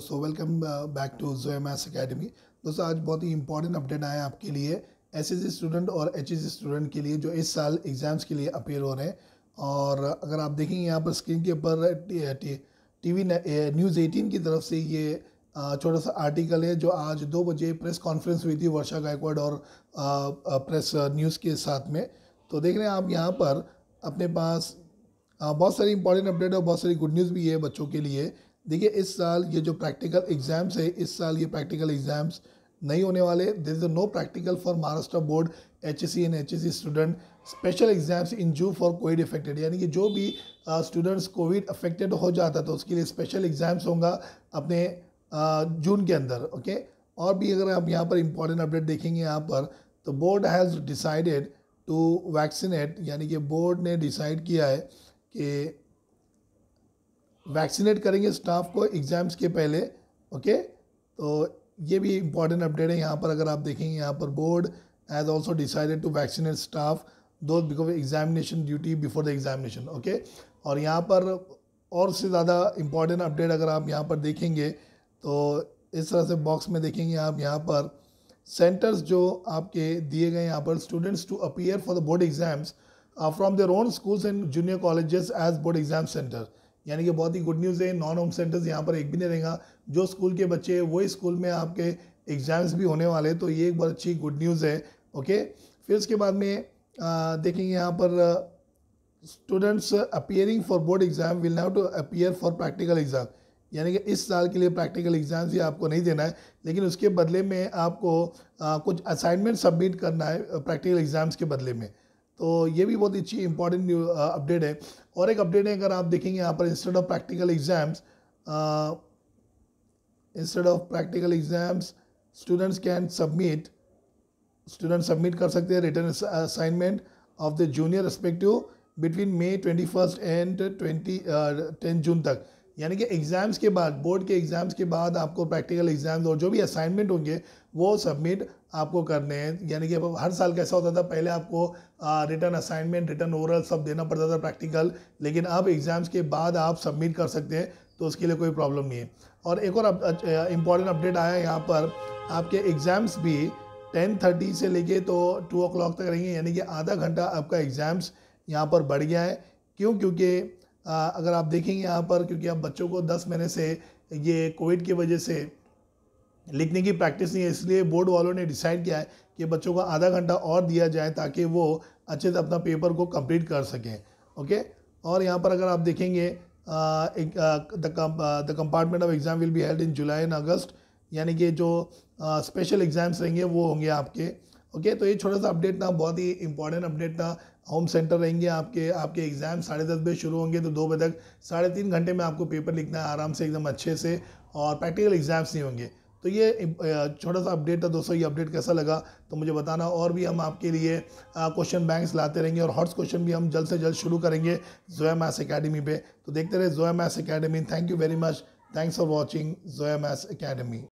So welcome back to Zoya maths academy दोस्तों आज बहुत ही इंपॉर्टेंट अपडेट आया आपके लिए एस एस स्टूडेंट और एच एस स्टूडेंट के लिए जो इस साल एग्ज़ाम्स के लिए अपेयर हो रहे हैं और अगर आप देखेंगे यहाँ पर स्क्रीन के ऊपर टी वी न्यूज़ एटीन की तरफ से ये छोटा सा आर्टिकल है जो आज दो बजे प्रेस कॉन्फ्रेंस हुई थी वर्षा गायकवाड और प्रेस न्यूज़ के साथ में तो देख रहे हैं आप यहाँ पर अपने पास बहुत सारी इंपॉर्टेंट अपडेट और बहुत सारी गुड न्यूज़ भी है बच्चों के लिए देखिए इस साल ये जो प्रैक्टिकल एग्ज़ाम्स है इस साल ये प्रैक्टिकल एग्ज़ाम्स नहीं होने वाले there is no practical for Maharashtra board H S C and H S C student special exams in June for Covid affected यानी कि जो भी स्टूडेंट्स कोविड अफेक्टेड हो जाता तो उसके लिए स्पेशल एग्ज़ाम्स होगा अपने जून के अंदर ओके और भी अगर आप यहाँ पर इंपॉर्टेंट अपडेट देखेंगे यहाँ पर तो board has decided to vaccinate यानी कि बोर्ड ने डिसाइड किया है कि वैक्सीनेट करेंगे स्टाफ को एग्ज़ाम्स के पहले ओके तो ये भी इम्पॉर्टेंट अपडेट है यहाँ पर अगर आप देखेंगे यहाँ पर board has also decided to vaccinate staff दो because examination duty before the examination okay और यहाँ पर और से ज़्यादा इम्पॉर्टेंट अपडेट अगर आप यहाँ पर देखेंगे तो इस तरह से बॉक्स में देखेंगे आप यहाँ पर सेंटर्स जो आपके दिए गए यहाँ पर students to appear for the board exams from their own schools and junior colleges as board exam center यानी कि बहुत ही गुड न्यूज़ है नॉन होम सेंटर्स यहाँ पर एक भी नहीं रहेगा जो स्कूल के बच्चे हैं वही स्कूल में आपके एग्ज़ाम्स भी होने वाले तो ये एक बहुत अच्छी गुड न्यूज़ है ओके फिर उसके बाद में देखेंगे यहाँ पर students appearing for board exam will now to appear for practical exam यानी कि इस साल के लिए प्रैक्टिकल एग्ज़ाम्स ही आपको नहीं देना है लेकिन उसके बदले में आपको आ, कुछ असाइनमेंट सबमिट करना है प्रैक्टिकल एग्ज़ाम्स के बदले में तो ये भी बहुत अच्छी इंपॉर्टेंट अपडेट uh, है और एक अपडेट है अगर आप देखेंगे यहाँ पर instead of practical exams instead of practical exams students can submit student submit कर सकते हैं written assignment of the junior respective between May twenty first and twenty ten June तक यानी कि एग्ज़ाम्स के बाद बोर्ड के एग्ज़ाम्स के बाद आपको प्रैक्टिकल एग्ज़ाम्स और जो भी असाइनमेंट होंगे वो सबमिट आपको करने हैं यानी कि अब हर साल कैसा होता था पहले आपको रिटर्न असाइनमेंट रिटर्न ओवरऑल सब देना पड़ता था प्रैक्टिकल लेकिन अब एग्ज़ाम्स के बाद आप सबमिट कर सकते हैं तो उसके लिए कोई प्रॉब्लम नहीं है और एक और इम्पॉर्टेंट अपडेट आया है यहाँ पर आपके एग्ज़ाम्स भी टेन थर्टी से लेके तो टू ओ क्लॉक तक रहेंगे यानी कि आधा घंटा आपका एग्ज़ाम्स यहाँ पर बढ़ गया है क्यों क्योंकि अगर आप देखेंगे यहाँ पर क्योंकि आप बच्चों को दस महीने से ये कोविड की वजह से लिखने की प्रैक्टिस नहीं है इसलिए बोर्ड वालों ने डिसाइड किया है कि बच्चों को आधा घंटा और दिया जाए ताकि वो अच्छे से अपना पेपर को कंप्लीट कर सकें ओके और यहाँ पर अगर आप देखेंगे the compartment of exam will be held in July and August यानी कि जो स्पेशल uh, एग्ज़ाम्स रहेंगे वो होंगे आपके ओके okay? तो ये छोटा सा अपडेट था बहुत ही इंपॉर्टेंट अपडेट था होम सेंटर रहेंगे आपके आपके एग्ज़ाम साढ़े दस बजे शुरू होंगे तो दो बजे तक साढ़े तीन घंटे में आपको पेपर लिखना है आराम से एकदम अच्छे से और प्रैक्टिकल एग्ज़ाम्स नहीं होंगे तो ये छोटा सा अपडेट था दोस्तों ये अपडेट कैसा लगा तो मुझे बताना और भी हम आपके लिए क्वेश्चन बैंक्स लाते रहेंगे और हॉट्स क्वेश्चन भी हम जल्द से जल्द शुरू करेंगे जोया मैथ्स अकेडमी पे तो देखते रहे Zoya maths academy thank you very much thanks for watching Zoya maths academy